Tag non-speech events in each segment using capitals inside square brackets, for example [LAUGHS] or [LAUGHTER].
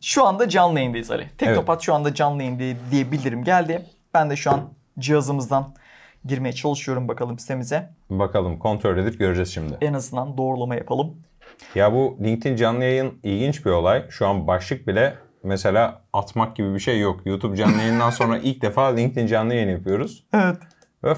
Şu anda canlı yayındayız Ali. Tek evet. şu anda canlı yayında diye bildirim geldi. Ben de şu an cihazımızdan girmeye çalışıyorum bakalım sitemize. Bakalım kontrol edip göreceğiz şimdi. En azından doğrulama yapalım. Ya bu LinkedIn canlı yayın ilginç bir olay. Şu an başlık bile mesela atmak gibi bir şey yok. YouTube canlı yayından sonra [LAUGHS] ilk defa LinkedIn canlı yayın yapıyoruz. Evet. Ve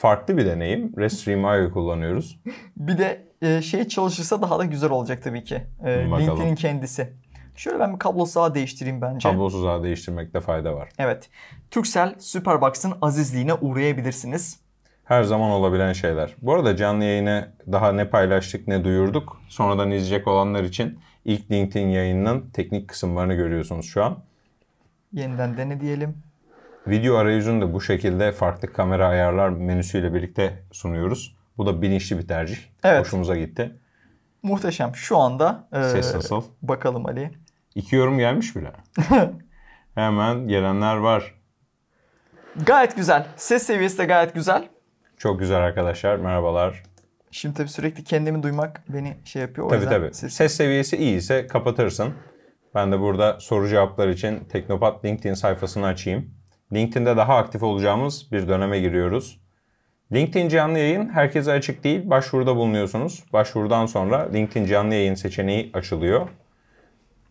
farklı bir deneyim. Restream.io kullanıyoruz. bir de e, şey çalışırsa daha da güzel olacak tabii ki. E, LinkedIn'in kendisi. Şöyle ben bir kablosuz ağ değiştireyim bence. Kablosuz ağ değiştirmekte fayda var. Evet. Turkcell Superbox'ın azizliğine uğrayabilirsiniz. Her zaman olabilen şeyler. Bu arada canlı yayını daha ne paylaştık ne duyurduk. Sonradan izleyecek olanlar için ilk LinkedIn yayınının teknik kısımlarını görüyorsunuz şu an. Yeniden dene diyelim. Video arayüzünü de bu şekilde farklı kamera ayarlar menüsüyle birlikte sunuyoruz. Bu da bilinçli bir tercih. Evet. Hoşumuza gitti. Muhteşem. Şu anda e, Ses nasıl? bakalım Ali. İki yorum gelmiş bile. [LAUGHS] Hemen gelenler var. Gayet güzel. Ses seviyesi de gayet güzel. Çok güzel arkadaşlar. Merhabalar. Şimdi tabii sürekli kendimi duymak beni şey yapıyor. O tabii yüzden tabii. Ses... ses seviyesi iyi ise kapatırsın. Ben de burada soru cevaplar için Teknopat LinkedIn sayfasını açayım. LinkedIn'de daha aktif olacağımız bir döneme giriyoruz. LinkedIn canlı yayın herkese açık değil. Başvuruda bulunuyorsunuz. Başvurudan sonra LinkedIn canlı yayın seçeneği açılıyor.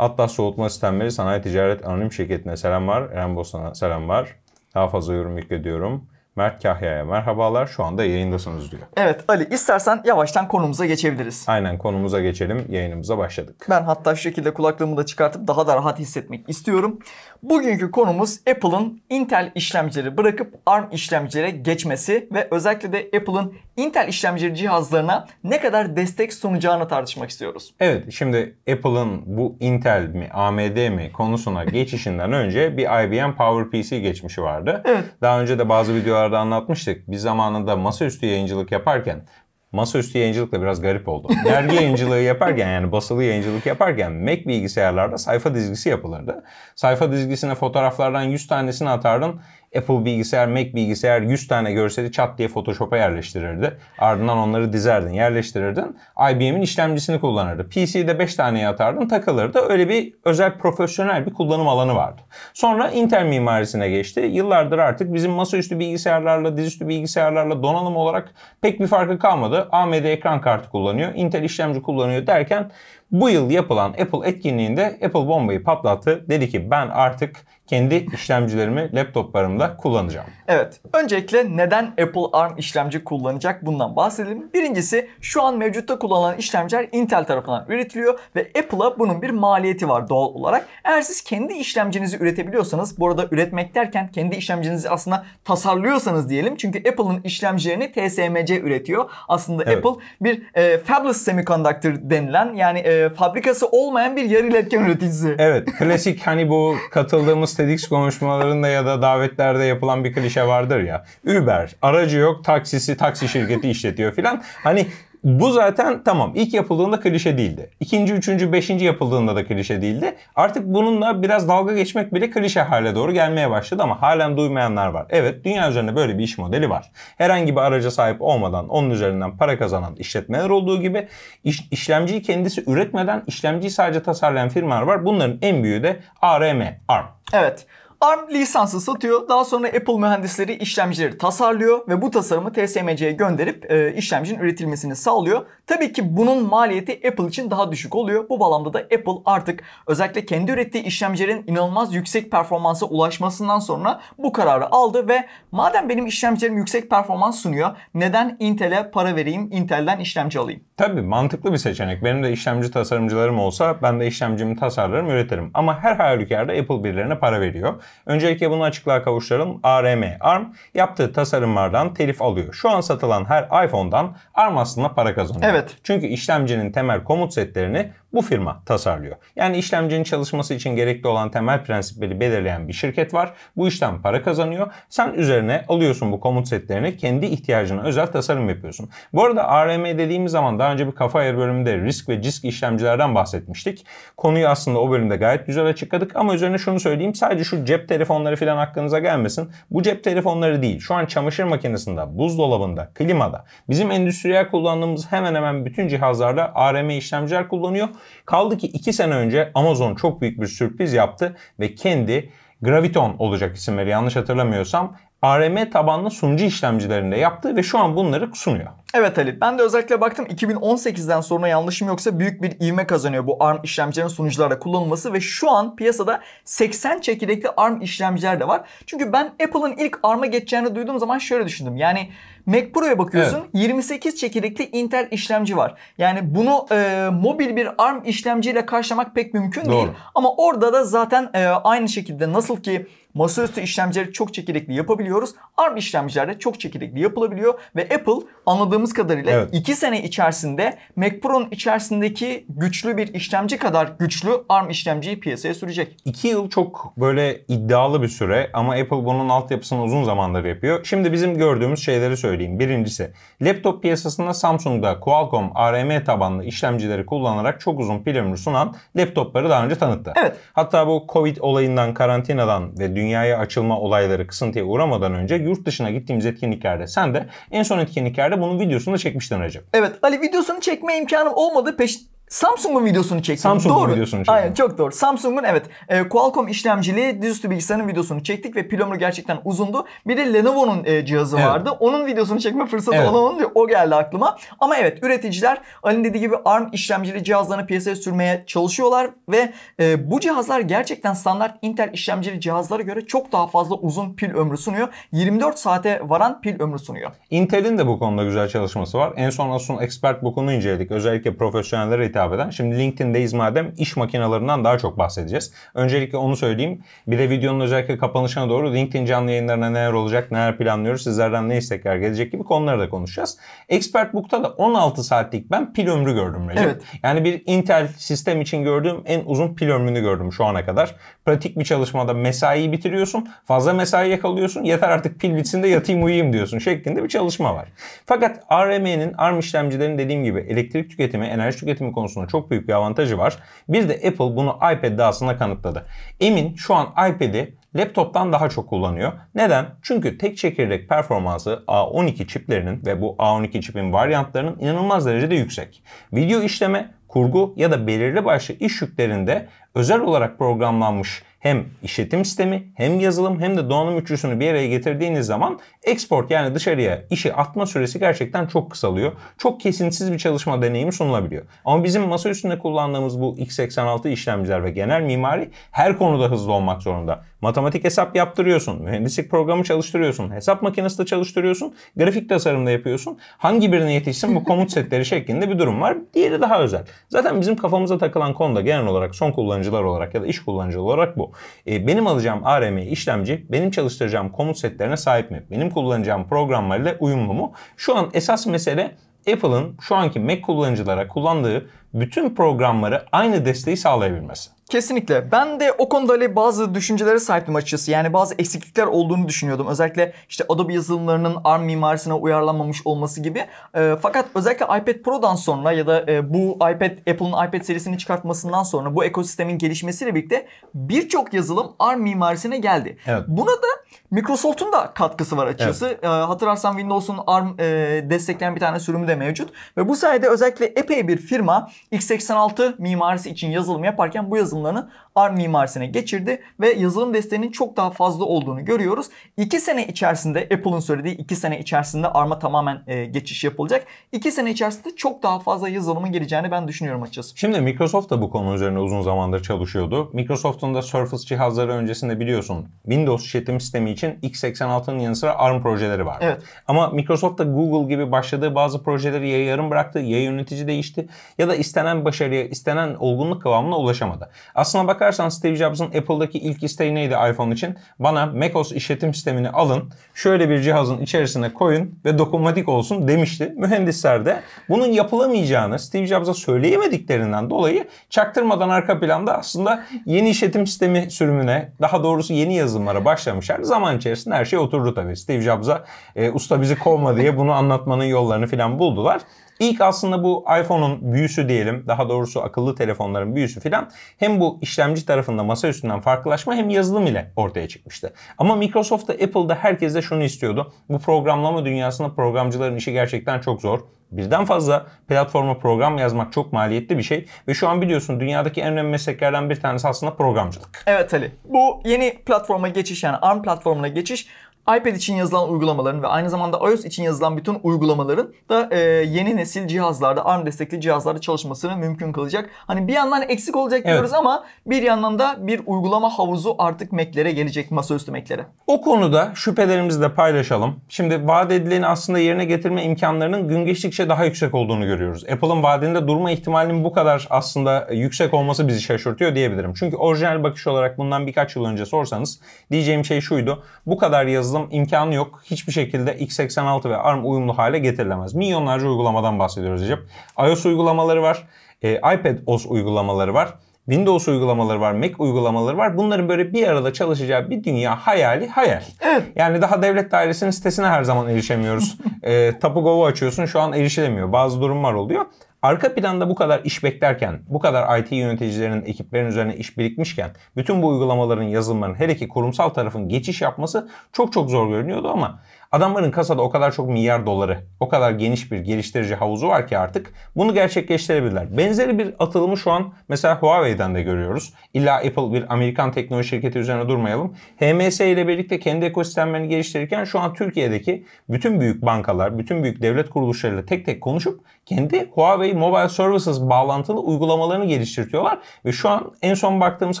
Atlas Soğutma Sistemleri Sanayi Ticaret Anonim Şirketi'ne selam var. Eren Bostan'a selam var. Daha fazla yorum yüklediyorum. Mert Kahya'ya merhabalar. Şu anda yayındasınız diyor. Evet Ali istersen yavaştan konumuza geçebiliriz. Aynen konumuza geçelim. Yayınımıza başladık. Ben hatta şu şekilde kulaklığımı da çıkartıp daha da rahat hissetmek istiyorum. Bugünkü konumuz Apple'ın Intel işlemcileri bırakıp ARM işlemcilere geçmesi ve özellikle de Apple'ın Intel işlemci cihazlarına ne kadar destek sunacağını tartışmak istiyoruz. Evet şimdi Apple'ın bu Intel mi AMD mi konusuna [LAUGHS] geçişinden önce bir IBM PowerPC geçmişi vardı. Evet. Daha önce de bazı videolar programlarda anlatmıştık. bir zamanında masaüstü yayıncılık yaparken masaüstü yayıncılık da biraz garip oldu. Dergi yayıncılığı yaparken yani basılı yayıncılık yaparken Mac bilgisayarlarda sayfa dizgisi yapılırdı. Sayfa dizgisine fotoğraflardan 100 tanesini atardın. Apple bilgisayar, Mac bilgisayar 100 tane görseli çat diye Photoshop'a yerleştirirdi. Ardından onları dizerdin, yerleştirirdin. IBM'in işlemcisini kullanırdı. PC'de 5 tane atardın, takılırdı. Öyle bir özel profesyonel bir kullanım alanı vardı. Sonra Intel mimarisine geçti. Yıllardır artık bizim masaüstü bilgisayarlarla, dizüstü bilgisayarlarla donanım olarak pek bir farkı kalmadı. AMD ekran kartı kullanıyor, Intel işlemci kullanıyor derken bu yıl yapılan Apple etkinliğinde Apple bombayı patlattı. Dedi ki ben artık kendi işlemcilerimi laptoplarımda kullanacağım. Evet. Öncelikle neden Apple ARM işlemci kullanacak bundan bahsedelim. Birincisi şu an mevcutta kullanılan işlemciler Intel tarafından üretiliyor ve Apple'a bunun bir maliyeti var doğal olarak. Eğer siz kendi işlemcinizi üretebiliyorsanız bu arada üretmek derken kendi işlemcinizi aslında tasarlıyorsanız diyelim. Çünkü Apple'ın işlemcilerini TSMC üretiyor. Aslında evet. Apple bir e, fabless semiconductor denilen yani e, fabrikası olmayan bir yarı iletken üreticisi. Evet. Klasik hani bu katıldığımız [LAUGHS] TEDx konuşmalarında ya da davetlerde yapılan bir klişe vardır ya. Uber aracı yok taksisi taksi şirketi işletiyor filan. Hani bu zaten tamam ilk yapıldığında klişe değildi. İkinci, üçüncü, beşinci yapıldığında da klişe değildi. Artık bununla biraz dalga geçmek bile klişe hale doğru gelmeye başladı ama halen duymayanlar var. Evet dünya üzerinde böyle bir iş modeli var. Herhangi bir araca sahip olmadan onun üzerinden para kazanan işletmeler olduğu gibi iş, işlemciyi kendisi üretmeden işlemciyi sadece tasarlayan firmalar var. Bunların en büyüğü de ARM, ARM. Evet. ARM lisansı satıyor. Daha sonra Apple mühendisleri işlemcileri tasarlıyor ve bu tasarımı TSMC'ye gönderip e, işlemcinin üretilmesini sağlıyor. Tabii ki bunun maliyeti Apple için daha düşük oluyor. Bu bağlamda da Apple artık özellikle kendi ürettiği işlemcilerin inanılmaz yüksek performansa ulaşmasından sonra bu kararı aldı ve madem benim işlemcilerim yüksek performans sunuyor neden Intel'e para vereyim, Intel'den işlemci alayım? Tabii mantıklı bir seçenek. Benim de işlemci tasarımcılarım olsa ben de işlemcimi tasarlarım, üretirim. Ama her halükarda Apple birilerine para veriyor. Öncelikle bunu açıklığa kavuşturalım. ARM, ARM yaptığı tasarımlardan telif alıyor. Şu an satılan her iPhone'dan ARM aslında para kazanıyor. Evet. Çünkü işlemcinin temel komut setlerini bu firma tasarlıyor. Yani işlemcinin çalışması için gerekli olan temel prensipleri belirleyen bir şirket var. Bu işten para kazanıyor. Sen üzerine alıyorsun bu komut setlerini kendi ihtiyacına özel tasarım yapıyorsun. Bu arada ARM dediğimiz zaman daha önce bir kafa ayır bölümünde risk ve CISC işlemcilerden bahsetmiştik. Konuyu aslında o bölümde gayet güzel açıkladık ama üzerine şunu söyleyeyim. Sadece şu cep cep telefonları falan aklınıza gelmesin. Bu cep telefonları değil. Şu an çamaşır makinesinde, buzdolabında, klimada, bizim endüstriyel kullandığımız hemen hemen bütün cihazlarda ARM işlemciler kullanıyor. Kaldı ki 2 sene önce Amazon çok büyük bir sürpriz yaptı ve kendi Graviton olacak isimleri yanlış hatırlamıyorsam ARM tabanlı sunucu işlemcilerinde yaptı ve şu an bunları sunuyor. Evet Ali ben de özellikle baktım 2018'den sonra yanlışım yoksa büyük bir ivme kazanıyor bu ARM işlemcilerin sunucularda kullanılması ve şu an piyasada 80 çekirdekli ARM işlemciler de var. Çünkü ben Apple'ın ilk ARM'a geçeceğini duyduğum zaman şöyle düşündüm yani Mac Pro'ya bakıyorsun evet. 28 çekirdekli Intel işlemci var. Yani bunu e, mobil bir ARM işlemciyle karşılamak pek mümkün Doğru. değil. Ama orada da zaten e, aynı şekilde nasıl ki masaüstü işlemcileri çok çekirdekli yapabiliyoruz. ARM işlemcilerde çok çekirdekli yapılabiliyor ve Apple anladığım anladığımız kadarıyla evet. sene içerisinde Mac Pro'nun içerisindeki güçlü bir işlemci kadar güçlü ARM işlemciyi piyasaya sürecek. 2 yıl çok böyle iddialı bir süre ama Apple bunun altyapısını uzun zamandır yapıyor. Şimdi bizim gördüğümüz şeyleri söyleyeyim. Birincisi laptop piyasasında Samsung'da Qualcomm ARM tabanlı işlemcileri kullanarak çok uzun pil ömrü sunan laptopları daha önce tanıttı. Evet. Hatta bu Covid olayından, karantinadan ve dünyaya açılma olayları kısıntıya uğramadan önce yurt dışına gittiğimiz etkinliklerde sen de en son etkinliklerde bunun video videosunu da çekmiştin hacı. Evet Ali videosunu çekme imkanım olmadı. Peş, Samsung'un videosunu çektik. Samsung'un doğru. videosunu çektik. Aynen çok doğru. Samsung'un evet e, Qualcomm işlemcili dizüstü bilgisayarın videosunu çektik ve pil ömrü gerçekten uzundu. Bir de Lenovo'nun e, cihazı evet. vardı. Onun videosunu çekme fırsatı evet. olan onun o geldi aklıma. Ama evet üreticiler Ali'nin dediği gibi ARM işlemcili cihazlarını piyasaya sürmeye çalışıyorlar ve e, bu cihazlar gerçekten standart Intel işlemcili cihazlara göre çok daha fazla uzun pil ömrü sunuyor. 24 saate varan pil ömrü sunuyor. Intel'in de bu konuda güzel çalışması var. En son Asus'un Expert Book'unu inceledik. Özellikle profesyoneller hitap hitap eden. Şimdi LinkedIn'deyiz madem iş makinalarından daha çok bahsedeceğiz. Öncelikle onu söyleyeyim. Bir de videonun özellikle kapanışına doğru LinkedIn canlı yayınlarına neler olacak, neler planlıyoruz, sizlerden ne istekler gelecek gibi konuları da konuşacağız. Expert Book'ta da 16 saatlik ben pil ömrü gördüm Recep. Evet. Yani bir Intel sistem için gördüğüm en uzun pil ömrünü gördüm şu ana kadar. Pratik bir çalışmada mesaiyi bitiriyorsun, fazla mesai yakalıyorsun, yeter artık pil bitsin de yatayım uyuyayım diyorsun şeklinde bir çalışma var. Fakat ARM'nin, ARM işlemcilerin dediğim gibi elektrik tüketimi, enerji tüketimi konusunda konusunda çok büyük bir avantajı var. Bir de Apple bunu iPad dahasında kanıtladı. Emin şu an iPad'i laptoptan daha çok kullanıyor. Neden? Çünkü tek çekirdek performansı A12 çiplerinin ve bu A12 çipin varyantlarının inanılmaz derecede yüksek. Video işleme, kurgu ya da belirli başlı iş yüklerinde özel olarak programlanmış hem işletim sistemi hem yazılım hem de donanım üçlüsünü bir araya getirdiğiniz zaman export yani dışarıya işi atma süresi gerçekten çok kısalıyor. Çok kesintisiz bir çalışma deneyimi sunulabiliyor. Ama bizim masa üstünde kullandığımız bu x86 işlemciler ve genel mimari her konuda hızlı olmak zorunda. Matematik hesap yaptırıyorsun, mühendislik programı çalıştırıyorsun, hesap makinesi de çalıştırıyorsun, grafik tasarımda yapıyorsun. Hangi birine yetişsin bu komut setleri şeklinde bir durum var. Diğeri daha özel. Zaten bizim kafamıza takılan konu da genel olarak son kullanıcılar olarak ya da iş kullanıcı olarak bu. E, benim alacağım ARM işlemci benim çalıştıracağım komut setlerine sahip mi? Benim kullanacağım programlarla uyumlu mu? Şu an esas mesele Apple'ın şu anki Mac kullanıcılara kullandığı bütün programları aynı desteği sağlayabilmesi. Kesinlikle. Ben de o konuda öyle bazı düşüncelere sahiptim açıkçası. Yani bazı eksiklikler olduğunu düşünüyordum. Özellikle işte Adobe yazılımlarının ARM mimarisine uyarlanmamış olması gibi. E, fakat özellikle iPad Pro'dan sonra ya da e, bu iPad Apple'ın iPad serisini çıkartmasından sonra bu ekosistemin gelişmesiyle birlikte birçok yazılım ARM mimarisine geldi. Evet. Buna da Microsoft'un da katkısı var açıkçası. Evet. E, hatırlarsan Windows'un ARM e, destekleyen bir tane sürümü de mevcut. Ve bu sayede özellikle epey bir firma x86 mimarisi için yazılım yaparken bu yazılım yazılımlarını ARM mimarisine geçirdi ve yazılım desteğinin çok daha fazla olduğunu görüyoruz. 2 sene içerisinde Apple'ın söylediği 2 sene içerisinde ARM'a tamamen e, geçiş yapılacak. 2 sene içerisinde çok daha fazla yazılımın geleceğini ben düşünüyorum açıkçası. Şimdi Microsoft da bu konu üzerine uzun zamandır çalışıyordu. Microsoft'un da Surface cihazları öncesinde biliyorsun Windows işletim sistemi için x86'nın yanı sıra ARM projeleri vardı. Evet. Ama Microsoft da Google gibi başladığı bazı projeleri ya yarım bıraktı ya yönetici değişti ya da istenen başarıya, istenen olgunluk kıvamına ulaşamadı. Aslına bakarsan Steve Jobs'ın Apple'daki ilk isteği neydi iPhone için? Bana macOS işletim sistemini alın, şöyle bir cihazın içerisine koyun ve dokunmatik olsun demişti. Mühendisler de bunun yapılamayacağını Steve Jobs'a söyleyemediklerinden dolayı çaktırmadan arka planda aslında yeni işletim sistemi sürümüne, daha doğrusu yeni yazılımlara başlamışlar. Zaman içerisinde her şey oturdu tabii. Steve Jobs'a e, usta bizi kovma diye bunu anlatmanın yollarını falan buldular. İlk aslında bu iPhone'un büyüsü diyelim daha doğrusu akıllı telefonların büyüsü filan hem bu işlemci tarafında masa üstünden farklılaşma hem yazılım ile ortaya çıkmıştı. Ama Microsoft da Apple da herkes de şunu istiyordu. Bu programlama dünyasında programcıların işi gerçekten çok zor. Birden fazla platforma program yazmak çok maliyetli bir şey ve şu an biliyorsun dünyadaki en önemli mesleklerden bir tanesi aslında programcılık. Evet Ali. Bu yeni platforma geçiş yani ARM platformuna geçiş iPad için yazılan uygulamaların ve aynı zamanda iOS için yazılan bütün uygulamaların da e, yeni nesil cihazlarda ARM destekli cihazlarda çalışmasını mümkün kılacak. Hani bir yandan eksik olacak evet. diyoruz ama bir yandan da bir uygulama havuzu artık Mac'lere gelecek masaüstü Mac'lere. O konuda şüphelerimizi de paylaşalım. Şimdi vaat edileni aslında yerine getirme imkanlarının gün geçtikçe daha yüksek olduğunu görüyoruz. Apple'ın vaadinde durma ihtimalinin bu kadar aslında yüksek olması bizi şaşırtıyor diyebilirim. Çünkü orijinal bakış olarak bundan birkaç yıl önce sorsanız diyeceğim şey şuydu. Bu kadar yazı yazdım imkanı yok. Hiçbir şekilde x86 ve ARM uyumlu hale getirilemez. Milyonlarca uygulamadan bahsediyoruz Recep. iOS uygulamaları var. E, iPad OS uygulamaları var. Windows uygulamaları var, Mac uygulamaları var. Bunların böyle bir arada çalışacağı bir dünya hayali hayal. Evet. Yani daha devlet dairesinin sitesine her zaman erişemiyoruz. [LAUGHS] e, Tapu Gov'u açıyorsun şu an erişilemiyor. Bazı durumlar oluyor. Arka planda bu kadar iş beklerken, bu kadar IT yöneticilerinin ekiplerin üzerine iş birikmişken, bütün bu uygulamaların yazılımların hele ki kurumsal tarafın geçiş yapması çok çok zor görünüyordu ama Adamların kasada o kadar çok milyar doları, o kadar geniş bir geliştirici havuzu var ki artık bunu gerçekleştirebilirler. Benzeri bir atılımı şu an mesela Huawei'den de görüyoruz. İlla Apple bir Amerikan teknoloji şirketi üzerine durmayalım. HMS ile birlikte kendi ekosistemlerini geliştirirken şu an Türkiye'deki bütün büyük bankalar, bütün büyük devlet kuruluşlarıyla tek tek konuşup kendi Huawei Mobile Services bağlantılı uygulamalarını geliştiriyorlar. Ve şu an en son baktığımız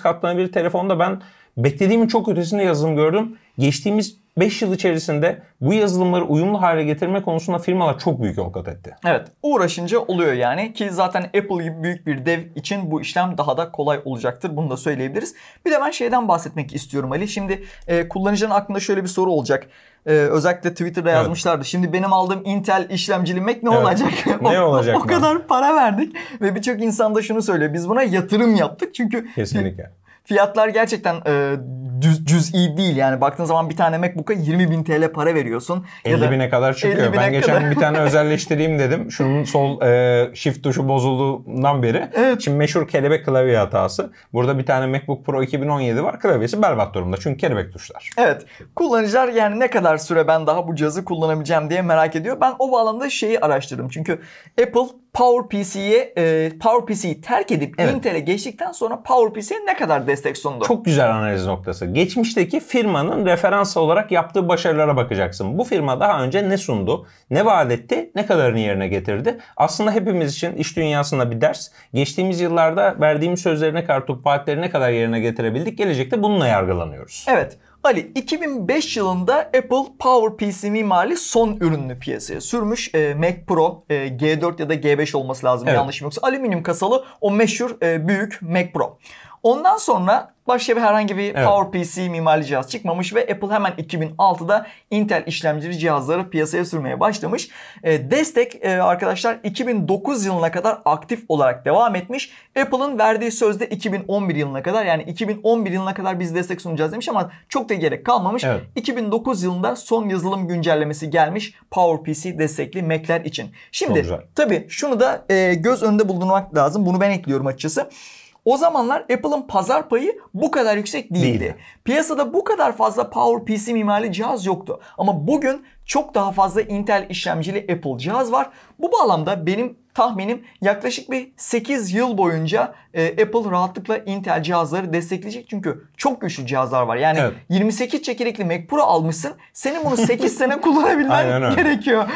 katlanabilir telefonda ben beklediğimin çok ötesinde yazılım gördüm. Geçtiğimiz 5 yıl içerisinde bu yazılımları uyumlu hale getirme konusunda firmalar çok büyük yol kat etti. Evet uğraşınca oluyor yani ki zaten Apple gibi büyük bir dev için bu işlem daha da kolay olacaktır. Bunu da söyleyebiliriz. Bir de ben şeyden bahsetmek istiyorum Ali. Şimdi e, kullanıcının aklında şöyle bir soru olacak. Ee, özellikle Twitter'da evet. yazmışlardı. Şimdi benim aldığım Intel işlemcili Mac ne evet. olacak? ne [LAUGHS] olacak? o, o kadar para verdik ve birçok insan da şunu söylüyor. Biz buna yatırım yaptık çünkü Kesinlikle fiyatlar gerçekten e, düz, iyi değil. Yani baktığın zaman bir tane MacBook'a 20 bin TL para veriyorsun. 50 bine kadar çıkıyor. 50 bine ben geçen kadar. bir tane [LAUGHS] özelleştireyim dedim. Şunun sol e, shift tuşu bozulduğundan beri. Evet. Şimdi meşhur kelebek klavye hatası. Burada bir tane MacBook Pro 2017 var. Klavyesi berbat durumda. Çünkü kelebek tuşlar. Evet. Kullanıcılar yani ne kadar süre ben daha bu cihazı kullanabileceğim diye merak ediyor. Ben o bağlamda şeyi araştırdım. Çünkü Apple PowerPC'ye e, PowerPC'yi terk edip evet. Intel'e geçtikten sonra PowerPC'ye ne kadar destek sundu? Çok güzel analiz noktası. Geçmişteki firmanın referans olarak yaptığı başarılara bakacaksın. Bu firma daha önce ne sundu? Ne vaat etti? Ne kadarını yerine getirdi? Aslında hepimiz için iş dünyasında bir ders. Geçtiğimiz yıllarda verdiğimiz sözlerine kadar, vaatlerine kadar yerine getirebildik. Gelecekte bununla yargılanıyoruz. Evet. Ali 2005 yılında Apple PowerPC mimari son ürününü piyasaya sürmüş. E, Mac Pro e, G4 ya da G5 olması lazım evet. yanlışım yoksa. Alüminyum kasalı o meşhur e, büyük Mac Pro. Ondan sonra başka bir herhangi bir evet. PowerPC mimarlı cihaz çıkmamış ve Apple hemen 2006'da Intel işlemcili cihazları piyasaya sürmeye başlamış. E, destek e, arkadaşlar 2009 yılına kadar aktif olarak devam etmiş. Apple'ın verdiği sözde 2011 yılına kadar yani 2011 yılına kadar biz destek sunacağız demiş ama çok da gerek kalmamış. Evet. 2009 yılında son yazılım güncellemesi gelmiş PowerPC destekli Mac'ler için. Şimdi tabii şunu da e, göz önünde bulundurmak lazım. Bunu ben ekliyorum açıkçası. O zamanlar Apple'ın pazar payı bu kadar yüksek değildi. değildi. Piyasada bu kadar fazla PowerPC mimarlı cihaz yoktu. Ama bugün çok daha fazla Intel işlemcili Apple cihaz var. Bu bağlamda benim tahminim yaklaşık bir 8 yıl boyunca e, Apple rahatlıkla Intel cihazları destekleyecek. Çünkü çok güçlü cihazlar var. Yani evet. 28 çekirdekli Mac Pro almışsın. Senin bunu 8 sene [LAUGHS] kullanabilmen gerekiyor.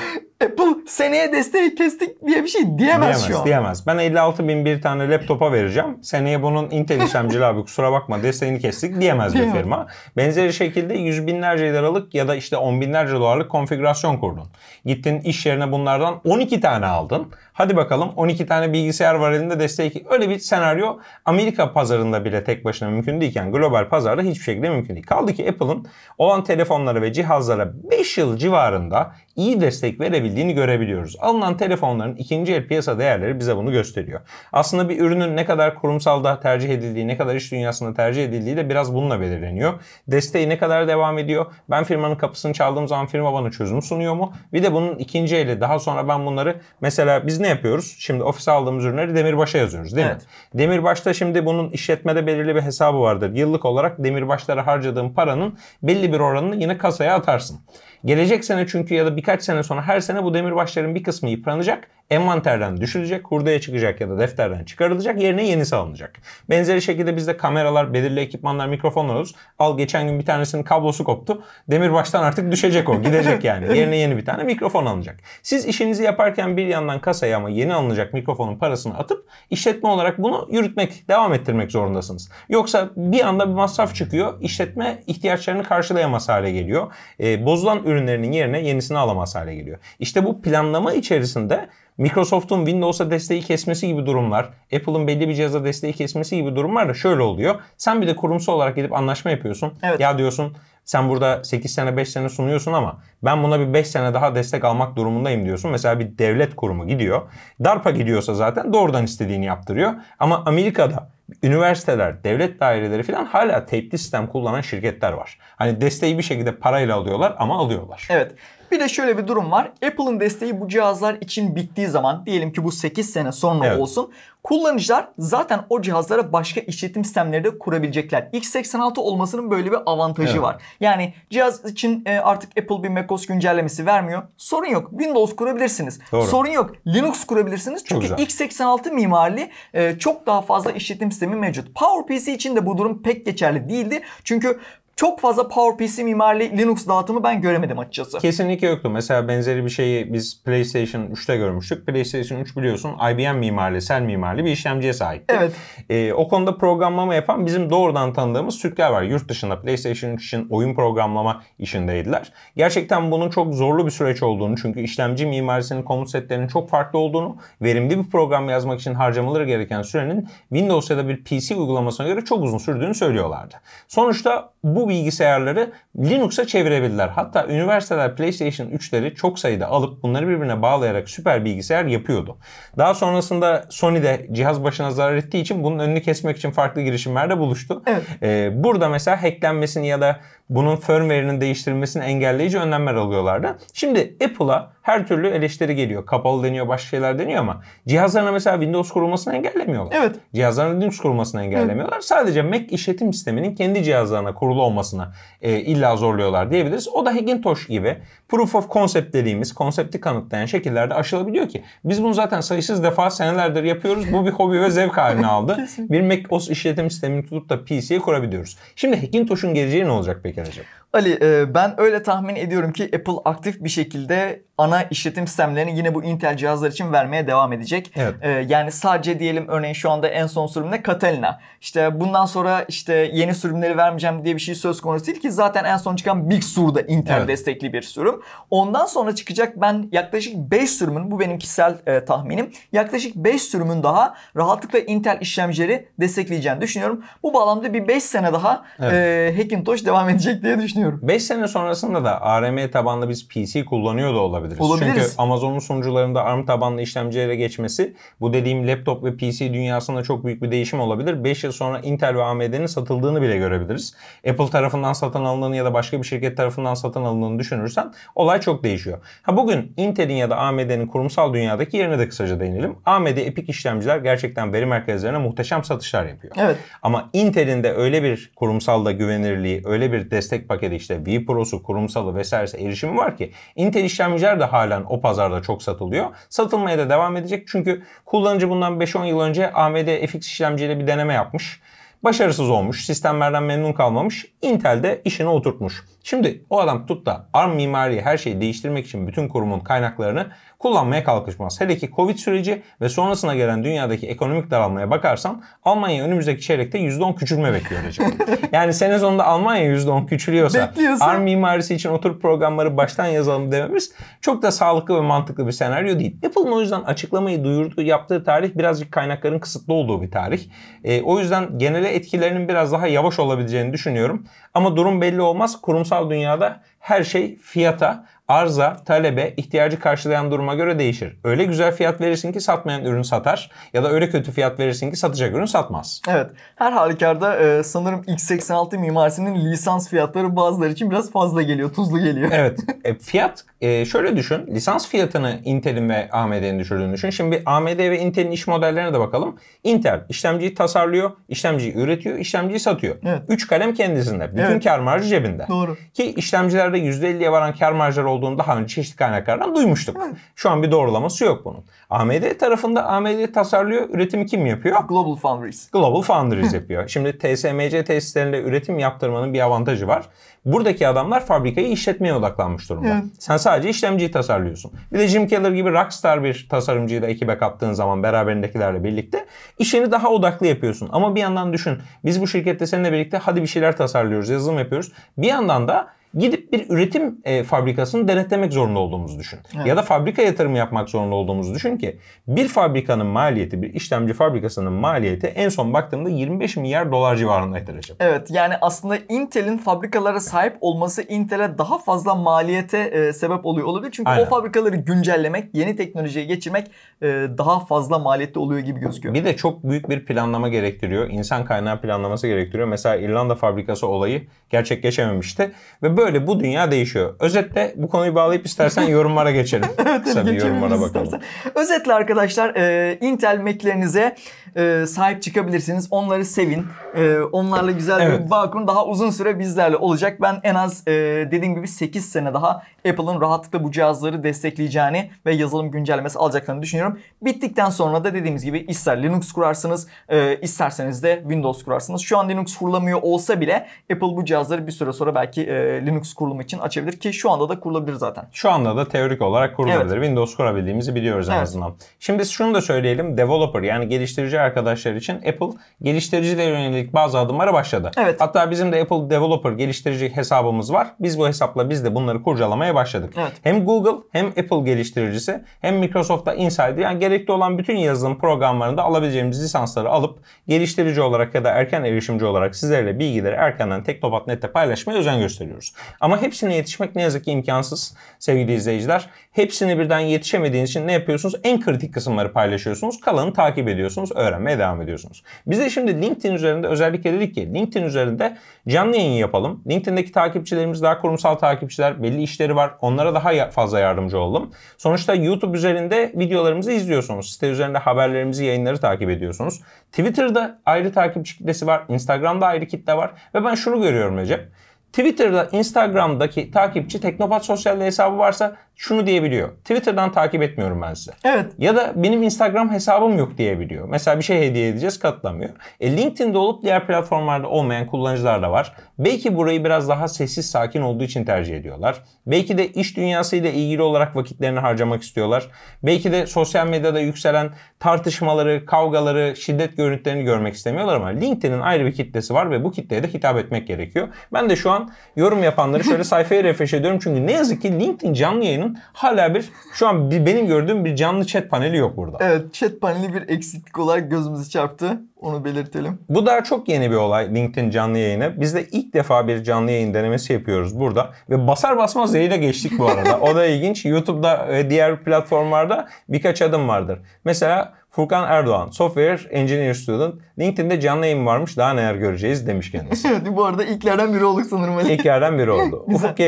Apple [LAUGHS] seneye desteği kestik diye bir şey diyemez, diyemez şu an. Diyemez. Ben 56 bin bir tane laptopa vereceğim. Seneye bunun Intel işlemcili abi kusura bakma desteğini kestik diyemez bir firma. Benzeri şekilde yüz binlerce liralık ya da işte on binlerce dolarlık konfigürasyon kurdun. Gittin iş yerine bunlardan 12 tane aldın. Hadi bakalım 12 tane bilgisayar var elinde desteği. Öyle bir senaryo Amerika pazarında bile tek başına mümkün değilken global pazarda hiçbir şekilde mümkün değil. Kaldı ki Apple'ın olan telefonlara ve cihazlara 5 yıl civarında iyi destek verebildiğini görebiliyoruz. Alınan telefonların ikinci el piyasa değerleri bize bunu gösteriyor. Aslında bir ürünün ne kadar kurumsalda tercih edildiği, ne kadar iş dünyasında tercih edildiği de biraz bununla belirleniyor. Desteği ne kadar devam ediyor? Ben firmanın kapısını çaldığım zaman firma bana çözüm sunuyor mu? Bir de bunun ikinci eli daha sonra ben bunları mesela biz ne yapıyoruz? Şimdi ofise aldığımız ürünleri Demirbaş'a yazıyoruz değil evet. mi? Demirbaş'ta şimdi bunun işletmede belirli bir hesabı vardır. Yıllık olarak Demirbaş'lara harcadığım paranın belli bir oranını yine kasaya atarsın. Gelecek sene çünkü ya da birkaç sene sonra her sene bu demirbaşların bir kısmı yıpranacak envanterden düşülecek, hurdaya çıkacak ya da defterden çıkarılacak, yerine yenisi alınacak. Benzeri şekilde bizde kameralar, belirli ekipmanlar, mikrofonlar olur. Al geçen gün bir tanesinin kablosu koptu. Demir baştan artık düşecek o, gidecek yani. [LAUGHS] Yerine yeni bir tane mikrofon alınacak. Siz işinizi yaparken bir yandan kasaya ama yeni alınacak mikrofonun parasını atıp işletme olarak bunu yürütmek, devam ettirmek zorundasınız. Yoksa bir anda bir masraf çıkıyor, işletme ihtiyaçlarını karşılayamaz hale geliyor. E, bozulan ürünlerinin yerine yenisini alamaz hale geliyor. İşte bu planlama içerisinde Microsoft'un Windows'a desteği kesmesi gibi durumlar, Apple'ın belli bir cihaza desteği kesmesi gibi durumlar da şöyle oluyor. Sen bir de kurumsal olarak gidip anlaşma yapıyorsun. Evet. Ya diyorsun sen burada 8 sene 5 sene sunuyorsun ama ben buna bir 5 sene daha destek almak durumundayım diyorsun. Mesela bir devlet kurumu gidiyor. DARPA gidiyorsa zaten doğrudan istediğini yaptırıyor. Ama Amerika'da üniversiteler, devlet daireleri falan hala tepli sistem kullanan şirketler var. Hani desteği bir şekilde parayla alıyorlar ama alıyorlar. Evet. Bir de şöyle bir durum var. Apple'ın desteği bu cihazlar için bittiği zaman diyelim ki bu 8 sene sonra evet. olsun. Kullanıcılar zaten o cihazlara başka işletim sistemleri de kurabilecekler. x86 olmasının böyle bir avantajı evet. var. Yani cihaz için e, artık Apple bir macOS güncellemesi vermiyor. Sorun yok. Windows kurabilirsiniz. Doğru. Sorun yok. Linux kurabilirsiniz. Çünkü güzel. x86 mimari e, çok daha fazla işletim sistemi mevcut. PowerPC için de bu durum pek geçerli değildi. Çünkü çok fazla PowerPC mimarlı Linux dağıtımı ben göremedim açıkçası. Kesinlikle yoktu. Mesela benzeri bir şeyi biz PlayStation 3'te görmüştük. PlayStation 3 biliyorsun IBM mimarlı, Cell mimarlı bir işlemciye sahipti. Evet. Ee, o konuda programlama yapan bizim doğrudan tanıdığımız Türkler var. Yurt dışında PlayStation 3 için oyun programlama işindeydiler. Gerçekten bunun çok zorlu bir süreç olduğunu çünkü işlemci mimarisinin komut setlerinin çok farklı olduğunu, verimli bir program yazmak için harcamaları gereken sürenin Windows ya da bir PC uygulamasına göre çok uzun sürdüğünü söylüyorlardı. Sonuçta bu bu bilgisayarları Linux'a çevirebildiler. Hatta üniversiteler PlayStation 3'leri çok sayıda alıp bunları birbirine bağlayarak süper bilgisayar yapıyordu. Daha sonrasında Sony de cihaz başına zarar ettiği için bunun önünü kesmek için farklı girişimlerde buluştu. Evet. Ee, burada mesela hacklenmesini ya da bunun firmware'inin değiştirilmesini engelleyici önlemler alıyorlardı. Şimdi Apple'a her türlü eleştiri geliyor. Kapalı deniyor, başka şeyler deniyor ama cihazlarına mesela Windows kurulmasını engellemiyorlar. Evet. Cihazlarına Linux kurulmasını engellemiyorlar. Evet. Sadece Mac işletim sisteminin kendi cihazlarına kurulu olmasına e, illa zorluyorlar diyebiliriz. O da Hackintosh gibi proof of concept dediğimiz konsepti kanıtlayan şekillerde aşılabiliyor ki. Biz bunu zaten sayısız defa senelerdir yapıyoruz. Bu bir hobi ve zevk haline aldı. [LAUGHS] bir Mac OS işletim sistemini tutup da PC'ye kurabiliyoruz. Şimdi Hackintosh'un geleceği ne olacak peki? gereken Ali e, ben öyle tahmin ediyorum ki Apple aktif bir şekilde ana işletim sistemlerini yine bu Intel cihazlar için vermeye devam edecek. Evet. E, yani sadece diyelim örneğin şu anda en son sürümde Catalina. İşte bundan sonra işte yeni sürümleri vermeyeceğim diye bir şey söz konusu değil ki zaten en son çıkan Big Sur da Intel evet. destekli bir sürüm. Ondan sonra çıkacak ben yaklaşık 5 sürümün bu benim kişisel e, tahminim. Yaklaşık 5 sürümün daha rahatlıkla Intel işlemcileri destekleyeceğini düşünüyorum. Bu bağlamda bir 5 sene daha evet. Hackintosh devam edecek gelecek diye düşünüyorum. 5 sene sonrasında da ARM tabanlı biz PC kullanıyor da olabiliriz. Olabiliriz. Çünkü Amazon'un sunucularında ARM tabanlı işlemcilere geçmesi bu dediğim laptop ve PC dünyasında çok büyük bir değişim olabilir. 5 yıl sonra Intel ve AMD'nin satıldığını bile görebiliriz. Apple tarafından satın alındığını ya da başka bir şirket tarafından satın alındığını düşünürsen olay çok değişiyor. Ha bugün Intel'in ya da AMD'nin kurumsal dünyadaki yerine de kısaca değinelim. AMD Epic işlemciler gerçekten veri merkezlerine muhteşem satışlar yapıyor. Evet. Ama Intel'in de öyle bir kurumsal da güvenirliği, öyle bir destek paketi işte vPro'su, kurumsalı vesairesi erişimi var ki Intel işlemciler de halen o pazarda çok satılıyor. Satılmaya da devam edecek çünkü kullanıcı bundan 5-10 yıl önce AMD FX işlemciyle bir deneme yapmış. Başarısız olmuş, sistemlerden memnun kalmamış, Intel de işine oturtmuş. Şimdi o adam tut da ARM mimariyi her şeyi değiştirmek için bütün kurumun kaynaklarını kullanmaya kalkışmaz. Hele ki Covid süreci ve sonrasına gelen dünyadaki ekonomik daralmaya bakarsam Almanya önümüzdeki çeyrekte %10 küçülme bekliyor hocam. [LAUGHS] yani sene sonunda Almanya %10 küçülüyorsa Bekliyorsun. ARM mimarisi için oturup programları baştan yazalım dememiz çok da sağlıklı ve mantıklı bir senaryo değil. Apple'ın o yüzden açıklamayı duyurduğu yaptığı tarih birazcık kaynakların kısıtlı olduğu bir tarih. E, o yüzden genele etkilerinin biraz daha yavaş olabileceğini düşünüyorum. Ama durum belli olmaz. Kurumsal dünyada her şey fiyata Arza, talebe, ihtiyacı karşılayan duruma göre değişir. Öyle güzel fiyat verirsin ki satmayan ürün satar ya da öyle kötü fiyat verirsin ki satacak ürün satmaz. Evet. Her halükarda e, sanırım X86 mimarisinin lisans fiyatları bazıları için biraz fazla geliyor, tuzlu geliyor. [LAUGHS] Evet. E, fiyat e, şöyle düşün. Lisans fiyatını Intel'in ve AMD'nin düşürdüğünü düşün. Şimdi AMD ve Intel'in iş modellerine de bakalım. Intel işlemciyi tasarlıyor, işlemciyi üretiyor, işlemciyi satıyor. Evet. Üç kalem kendisinde. Bütün evet. kar marjı cebinde. Doğru. Ki işlemcilerde %50'ye varan kar marjları olduğunu daha önce çeşitli kaynaklardan duymuştuk. Şu an bir doğrulaması yok bunun. AMD tarafında AMD tasarlıyor, üretimi kim yapıyor? Global Foundries. Global Foundries yapıyor. Şimdi TSMC tesislerinde üretim yaptırmanın bir avantajı var. Buradaki adamlar fabrikayı işletmeye odaklanmış durumda. Sen sadece işlemciyi tasarlıyorsun. Bir de Jim Keller gibi rockstar bir tasarımcıyı da ekibe kattığın zaman beraberindekilerle birlikte işini daha odaklı yapıyorsun. Ama bir yandan düşün biz bu şirkette seninle birlikte hadi bir şeyler tasarlıyoruz, yazılım yapıyoruz. Bir yandan da gidip bir üretim e, fabrikasını denetlemek zorunda olduğumuzu düşün. Evet. Ya da fabrika yatırımı yapmak zorunda olduğumuzu düşün ki bir fabrikanın maliyeti, bir işlemci fabrikasının maliyeti en son baktığımda 25 milyar dolar civarındaydı Recep. Evet yani aslında Intel'in fabrikalara sahip olması Intel'e daha fazla maliyete e, sebep oluyor olabilir. Çünkü Aynen. o fabrikaları güncellemek, yeni teknolojiye geçirmek e, daha fazla maliyette oluyor gibi gözüküyor. Bir de çok büyük bir planlama gerektiriyor. İnsan kaynağı planlaması gerektiriyor. Mesela İrlanda fabrikası olayı gerçekleşememişti ve böyle böyle bu dünya değişiyor. Özetle bu konuyu bağlayıp istersen [LAUGHS] yorumlara geçelim. evet, Kısa bir yorumlara bakalım. Istersen. Özetle arkadaşlar e, Intel Mac'lerinize e, sahip çıkabilirsiniz. Onları sevin. E, onlarla güzel evet. bir bağ kurun. Daha uzun süre bizlerle olacak. Ben en az e, dediğim gibi 8 sene daha Apple'ın rahatlıkla bu cihazları destekleyeceğini ve yazılım güncellemesi alacaklarını düşünüyorum. Bittikten sonra da dediğimiz gibi ister Linux kurarsınız, e, isterseniz de Windows kurarsınız. Şu an Linux kurulamıyor olsa bile Apple bu cihazları bir süre sonra belki e, Linux Linux kurulumu için açabilir ki şu anda da kurulabilir zaten. Şu anda da teorik olarak kurulabilir. Evet. Windows kurabildiğimizi biliyoruz evet. en azından. Şimdi biz şunu da söyleyelim. Developer yani geliştirici arkadaşlar için Apple geliştiricilere yönelik bazı adımlara başladı. Evet. Hatta bizim de Apple Developer geliştirici hesabımız var. Biz bu hesapla biz de bunları kurcalamaya başladık. Evet. Hem Google hem Apple geliştiricisi hem Microsoft'ta Insider yani gerekli olan bütün yazılım programlarında alabileceğimiz lisansları alıp geliştirici olarak ya da erken erişimci olarak sizlerle bilgileri erkenden Teknopat.net'te paylaşmaya özen gösteriyoruz. Ama hepsine yetişmek ne yazık ki imkansız sevgili izleyiciler. Hepsini birden yetişemediğiniz için ne yapıyorsunuz? En kritik kısımları paylaşıyorsunuz. Kalanı takip ediyorsunuz. Öğrenmeye devam ediyorsunuz. Biz de şimdi LinkedIn üzerinde özellikle dedik ki LinkedIn üzerinde canlı yayın yapalım. LinkedIn'deki takipçilerimiz daha kurumsal takipçiler. Belli işleri var. Onlara daha fazla yardımcı olalım. Sonuçta YouTube üzerinde videolarımızı izliyorsunuz. Site üzerinde haberlerimizi, yayınları takip ediyorsunuz. Twitter'da ayrı takipçi kitlesi var. Instagram'da ayrı kitle var. Ve ben şunu görüyorum Recep. Twitter'da, Instagram'daki takipçi Teknopat Sosyal hesabı varsa şunu diyebiliyor. Twitter'dan takip etmiyorum ben sizi. Evet. Ya da benim Instagram hesabım yok diyebiliyor. Mesela bir şey hediye edeceğiz katlamıyor. E, LinkedIn'de olup diğer platformlarda olmayan kullanıcılar da var. Belki burayı biraz daha sessiz sakin olduğu için tercih ediyorlar. Belki de iş dünyasıyla ilgili olarak vakitlerini harcamak istiyorlar. Belki de sosyal medyada yükselen tartışmaları, kavgaları, şiddet görüntülerini görmek istemiyorlar ama LinkedIn'in ayrı bir kitlesi var ve bu kitleye de hitap etmek gerekiyor. Ben de şu an yorum yapanları şöyle [LAUGHS] sayfaya refresh ediyorum çünkü ne yazık ki LinkedIn canlı yayını Türkiye'nin hala bir şu an bir, benim gördüğüm bir canlı chat paneli yok burada. Evet chat paneli bir eksiklik olarak gözümüzü çarptı. Onu belirtelim. Bu da çok yeni bir olay LinkedIn canlı yayını. Biz de ilk defa bir canlı yayın denemesi yapıyoruz burada. Ve basar basmaz yayına geçtik bu arada. o da ilginç. YouTube'da ve diğer platformlarda birkaç adım vardır. Mesela Furkan Erdoğan, Software Engineer Student. LinkedIn'de canlı yayın varmış daha neler göreceğiz demiş kendisi. [LAUGHS] bu arada ilklerden biri olduk sanırım Ali. İlklerden biri oldu. [LAUGHS] Ufuk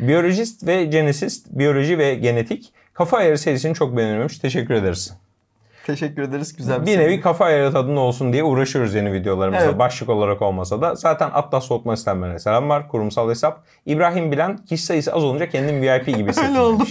Biyolojist ve Genetist, biyoloji ve genetik kafa ayarı serisini çok beğenilmiş. Teşekkür ederiz. Teşekkür ederiz. Güzel bir, bir nevi kafa ayarı tadında olsun diye uğraşıyoruz yeni videolarımızda. Evet. Başlık olarak olmasa da. Zaten Atlas Soğutma İslamlarına selam var. Kurumsal hesap. İbrahim Bilen kişi sayısı az olunca kendim VIP gibi hissettim. Öyle oldu.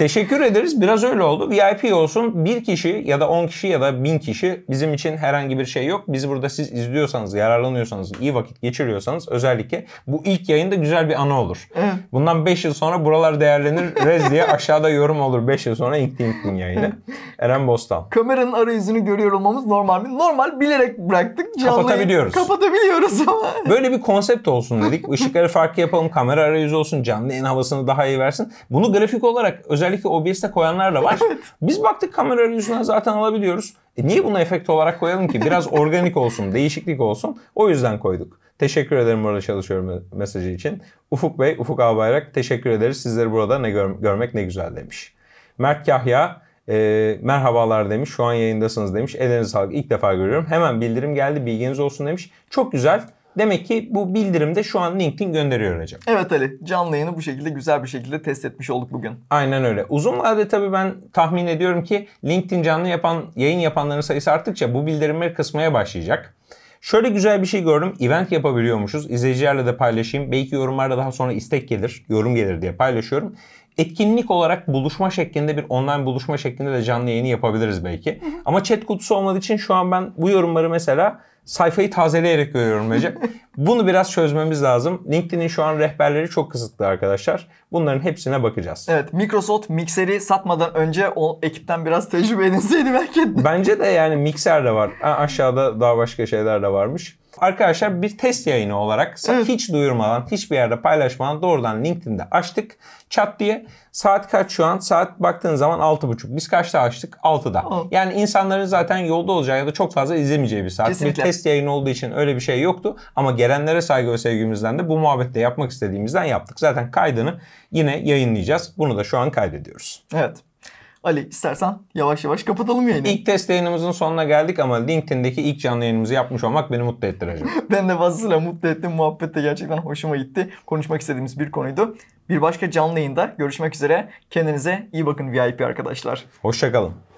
Teşekkür ederiz. Biraz öyle oldu. VIP olsun bir kişi ya da 10 kişi ya da 1000 kişi bizim için herhangi bir şey yok. Biz burada siz izliyorsanız, yararlanıyorsanız, iyi vakit geçiriyorsanız özellikle bu ilk yayında güzel bir anı olur. Evet. Bundan 5 yıl sonra buralar değerlenir. Rez diye [LAUGHS] aşağıda yorum olur 5 yıl sonra ilk değil yayını. Eren Bostan. Kameranın arayüzünü görüyor olmamız normal mi? Normal bilerek bıraktık. Canlı kapatabiliyoruz. Kapatabiliyoruz ama. [LAUGHS] Böyle bir konsept olsun dedik. Işıkları farklı yapalım. Kamera arayüzü olsun. Canlı en havasını daha iyi versin. Bunu grafik olarak özel özellikle OBS'te koyanlar da var. [LAUGHS] Biz baktık kamera yüzünden zaten alabiliyoruz. E niye bunu efekt olarak koyalım ki? Biraz [LAUGHS] organik olsun, değişiklik olsun. O yüzden koyduk. Teşekkür ederim burada çalışıyorum mesajı için. Ufuk Bey, Ufuk Albayrak teşekkür ederiz. Sizleri burada ne gör görmek ne güzel demiş. Mert Kahya e, merhabalar demiş. Şu an yayındasınız demiş. Ellerinize sağlık. İlk defa görüyorum. Hemen bildirim geldi. Bilginiz olsun demiş. Çok güzel. Demek ki bu bildirimde şu an LinkedIn gönderiyor hocam. Evet Ali. Canlı yayını bu şekilde güzel bir şekilde test etmiş olduk bugün. Aynen öyle. Uzun vadede tabii ben tahmin ediyorum ki LinkedIn canlı yapan yayın yapanların sayısı arttıkça bu bildirimleri kısmaya başlayacak. Şöyle güzel bir şey gördüm. Event yapabiliyormuşuz. İzleyicilerle de paylaşayım. Belki yorumlarda daha sonra istek gelir, yorum gelir diye paylaşıyorum. Etkinlik olarak buluşma şeklinde bir online buluşma şeklinde de canlı yayını yapabiliriz belki. Ama chat kutusu olmadığı için şu an ben bu yorumları mesela sayfayı tazeleyerek görüyorum Recep. [LAUGHS] Bunu biraz çözmemiz lazım. LinkedIn'in şu an rehberleri çok kısıtlı arkadaşlar. Bunların hepsine bakacağız. Evet Microsoft mikseri satmadan önce o ekipten biraz tecrübe edinseydi belki. Bence de yani mikser de var. aşağıda daha başka şeyler de varmış arkadaşlar bir test yayını olarak evet. hiç duyurmadan, hiçbir yerde paylaşmadan doğrudan LinkedIn'de açtık. Çat diye saat kaç şu an? Saat baktığın zaman 6.30. Biz kaçta açtık? 6'da. Oh. Yani insanların zaten yolda olacağı ya da çok fazla izlemeyeceği bir saat. Kesinlikle. Bir test yayını olduğu için öyle bir şey yoktu. Ama gelenlere saygı ve sevgimizden de bu muhabbette yapmak istediğimizden yaptık. Zaten kaydını yine yayınlayacağız. Bunu da şu an kaydediyoruz. Evet. Ali istersen yavaş yavaş kapatalım yayını. İlk test yayınımızın sonuna geldik ama LinkedIn'deki ilk canlı yayınımızı yapmış olmak beni mutlu etti Recep. [LAUGHS] ben de fazlasıyla mutlu ettim. Muhabbet de gerçekten hoşuma gitti. Konuşmak istediğimiz bir konuydu. Bir başka canlı yayında görüşmek üzere. Kendinize iyi bakın VIP arkadaşlar. Hoşçakalın.